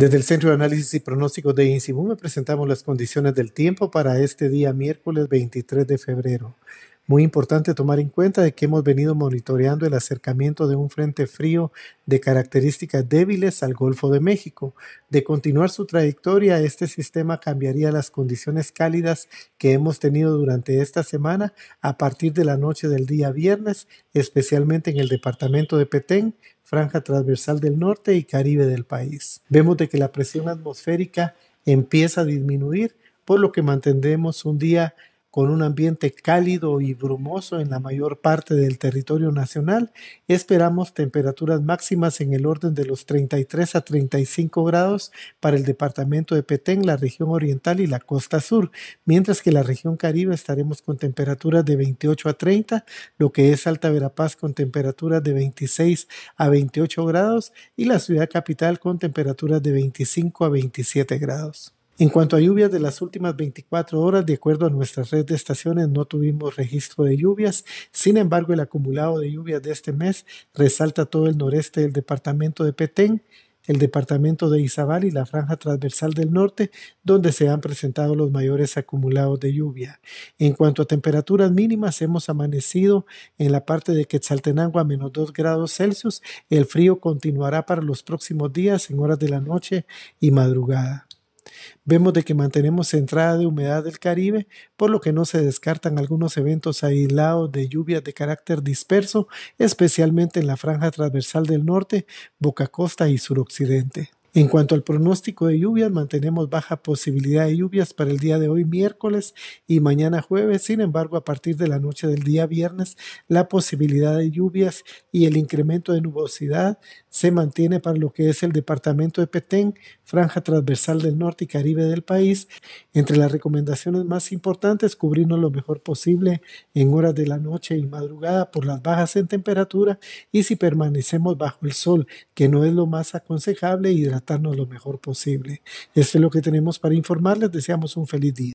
Desde el Centro de Análisis y Pronóstico de me presentamos las condiciones del tiempo para este día miércoles 23 de febrero. Muy importante tomar en cuenta de que hemos venido monitoreando el acercamiento de un frente frío de características débiles al Golfo de México. De continuar su trayectoria, este sistema cambiaría las condiciones cálidas que hemos tenido durante esta semana a partir de la noche del día viernes, especialmente en el departamento de Petén, franja transversal del norte y Caribe del país. Vemos de que la presión atmosférica empieza a disminuir, por lo que mantendremos un día con un ambiente cálido y brumoso en la mayor parte del territorio nacional. Esperamos temperaturas máximas en el orden de los 33 a 35 grados para el departamento de Petén, la región oriental y la costa sur, mientras que la región caribe estaremos con temperaturas de 28 a 30, lo que es Alta Verapaz con temperaturas de 26 a 28 grados y la ciudad capital con temperaturas de 25 a 27 grados. En cuanto a lluvias de las últimas 24 horas, de acuerdo a nuestra red de estaciones, no tuvimos registro de lluvias. Sin embargo, el acumulado de lluvias de este mes resalta todo el noreste del departamento de Petén, el departamento de Izabal y la franja transversal del norte, donde se han presentado los mayores acumulados de lluvia. En cuanto a temperaturas mínimas, hemos amanecido en la parte de Quetzaltenango a menos 2 grados Celsius. El frío continuará para los próximos días en horas de la noche y madrugada. Vemos de que mantenemos entrada de humedad del Caribe, por lo que no se descartan algunos eventos aislados de lluvias de carácter disperso, especialmente en la franja transversal del norte, Boca Costa y suroccidente. En cuanto al pronóstico de lluvias, mantenemos baja posibilidad de lluvias para el día de hoy miércoles y mañana jueves. Sin embargo, a partir de la noche del día viernes, la posibilidad de lluvias y el incremento de nubosidad se mantiene para lo que es el departamento de Petén, franja transversal del norte y caribe del país. Entre las recomendaciones más importantes, cubrirnos lo mejor posible en horas de la noche y madrugada por las bajas en temperatura y si permanecemos bajo el sol, que no es lo más aconsejable, hidratarnos lo mejor posible. Esto es lo que tenemos para informarles. Deseamos un feliz día.